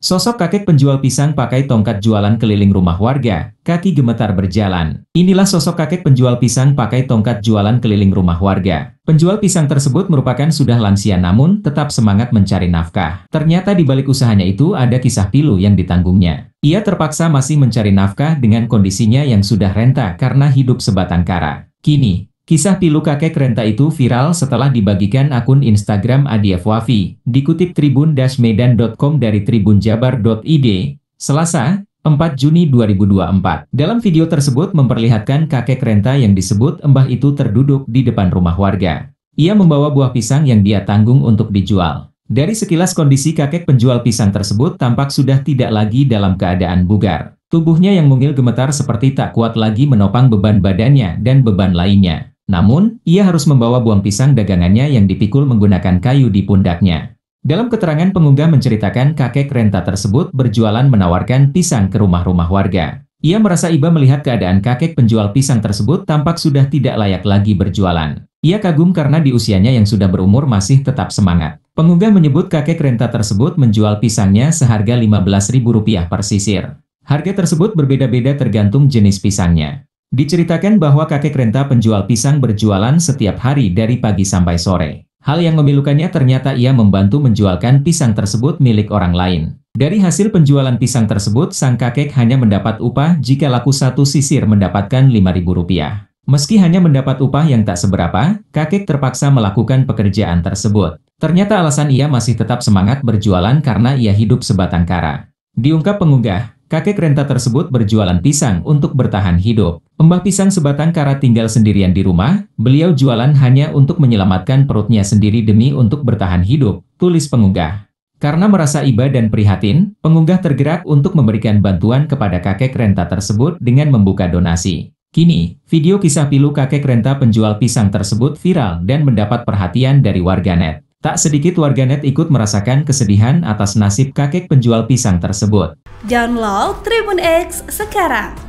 Sosok kakek penjual pisang pakai tongkat jualan keliling rumah warga, kaki gemetar berjalan. Inilah sosok kakek penjual pisang pakai tongkat jualan keliling rumah warga. Penjual pisang tersebut merupakan sudah lansia namun tetap semangat mencari nafkah. Ternyata di balik usahanya itu ada kisah pilu yang ditanggungnya. Ia terpaksa masih mencari nafkah dengan kondisinya yang sudah renta karena hidup sebatang kara. Kini, Kisah pilu kakek renta itu viral setelah dibagikan akun Instagram Adia Fwafi, dikutip tribun-medan.com dari tribunjabar.id, Selasa, 4 Juni 2024. Dalam video tersebut memperlihatkan kakek renta yang disebut Embah itu terduduk di depan rumah warga. Ia membawa buah pisang yang dia tanggung untuk dijual. Dari sekilas kondisi kakek penjual pisang tersebut tampak sudah tidak lagi dalam keadaan bugar. Tubuhnya yang mungil gemetar seperti tak kuat lagi menopang beban badannya dan beban lainnya. Namun, ia harus membawa buang pisang dagangannya yang dipikul menggunakan kayu di pundaknya. Dalam keterangan pengunggah menceritakan kakek renta tersebut berjualan menawarkan pisang ke rumah-rumah warga. Ia merasa iba melihat keadaan kakek penjual pisang tersebut tampak sudah tidak layak lagi berjualan. Ia kagum karena di usianya yang sudah berumur masih tetap semangat. Pengunggah menyebut kakek renta tersebut menjual pisangnya seharga Rp15.000 per sisir. Harga tersebut berbeda-beda tergantung jenis pisangnya. Diceritakan bahwa kakek renta penjual pisang berjualan setiap hari dari pagi sampai sore. Hal yang memilukannya ternyata ia membantu menjualkan pisang tersebut milik orang lain. Dari hasil penjualan pisang tersebut, sang kakek hanya mendapat upah jika laku satu sisir mendapatkan Rp5.000. Meski hanya mendapat upah yang tak seberapa, kakek terpaksa melakukan pekerjaan tersebut. Ternyata alasan ia masih tetap semangat berjualan karena ia hidup sebatang kara. Diungkap pengunggah, kakek renta tersebut berjualan pisang untuk bertahan hidup. Mbah Pisang sebatang kara tinggal sendirian di rumah, beliau jualan hanya untuk menyelamatkan perutnya sendiri demi untuk bertahan hidup, tulis pengunggah. Karena merasa iba dan prihatin, pengunggah tergerak untuk memberikan bantuan kepada kakek renta tersebut dengan membuka donasi. Kini, video kisah pilu kakek renta penjual pisang tersebut viral dan mendapat perhatian dari warganet. Tak sedikit warganet ikut merasakan kesedihan atas nasib kakek penjual pisang tersebut. Download Tribun X sekarang